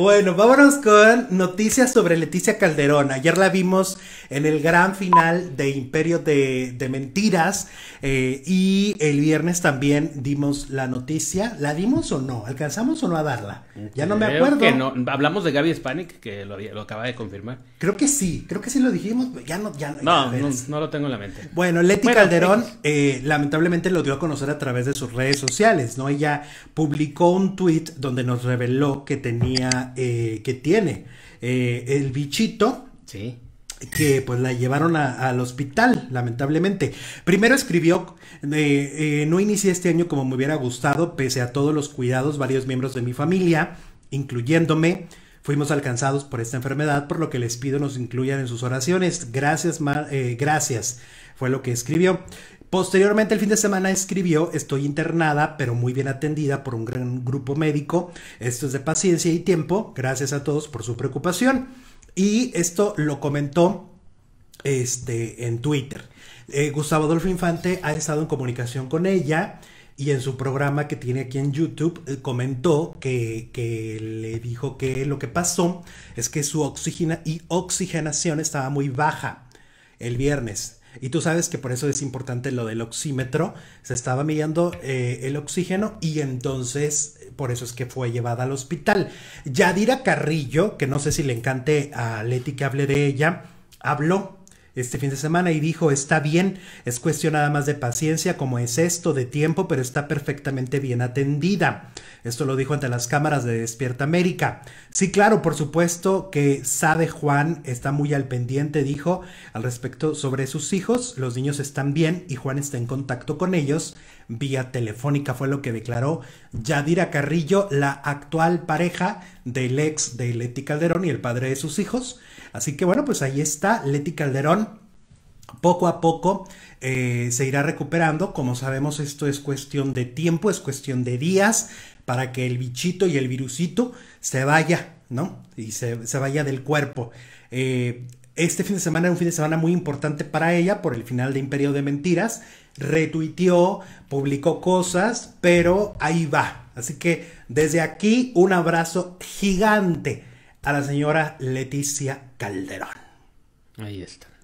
Bueno, vámonos con noticias sobre Leticia Calderón. Ayer la vimos en el gran final de Imperio de, Mentiras eh, y el viernes también dimos la noticia. ¿La dimos o no? ¿Alcanzamos o no a darla? Ya no me acuerdo. Hablamos de Gaby Spanik, que lo, acaba de confirmar. Creo que sí, creo que sí lo dijimos. Ya no, ya, no, no, lo tengo en la mente. Bueno, Leti Calderón eh, lamentablemente lo dio a conocer a través de sus redes sociales, ¿no? Ella publicó un tweet donde nos reveló que tenía eh, que tiene eh, el bichito. Que pues la llevaron al hospital, lamentablemente. Primero escribió, eh, no inicié este año como me hubiera gustado, pese a todos los cuidados, varios miembros de mi familia, incluyéndome, fuimos alcanzados por esta enfermedad, por lo que les pido nos incluyan en sus oraciones. Gracias, gracias fue lo que escribió. Posteriormente, el fin de semana escribió, estoy internada, pero muy bien atendida por un gran grupo médico. Esto es de paciencia y tiempo. Gracias a todos por su preocupación. Y esto lo comentó este, en Twitter. Eh, Gustavo Adolfo Infante ha estado en comunicación con ella y en su programa que tiene aquí en YouTube eh, comentó que, le dijo que lo que pasó es que su oxigena y oxigenación estaba muy baja el viernes y tú sabes que por eso es importante lo del oxímetro. Se estaba midiendo eh, el oxígeno y entonces eh, por eso es que fue llevada al hospital. Yadira Carrillo, que no sé si le encante a Leti que hable de ella, habló este fin de semana y dijo, está bien, es cuestión nada más de paciencia, como es esto, de tiempo, pero está perfectamente bien atendida. Esto lo dijo ante las cámaras de Despierta América. Sí, claro, por supuesto que sabe Juan, está muy al pendiente, dijo al respecto sobre sus hijos, los niños están bien y Juan está en contacto con ellos vía telefónica, fue lo que declaró Yadira Carrillo, la actual pareja del ex de Leti Calderón y el padre de sus hijos. Así que bueno, pues ahí está Leti Calderón poco a poco eh, se irá recuperando. Como sabemos, esto es cuestión de tiempo, es cuestión de días para que el bichito y el virusito se vaya, ¿no? Y se, vaya del cuerpo. Eh, este fin de semana es un fin de semana muy importante para ella por el final de Imperio de Mentiras. Retuiteó, publicó cosas, pero ahí va. Así que desde aquí un abrazo gigante a la señora Leticia Calderón. Ahí está.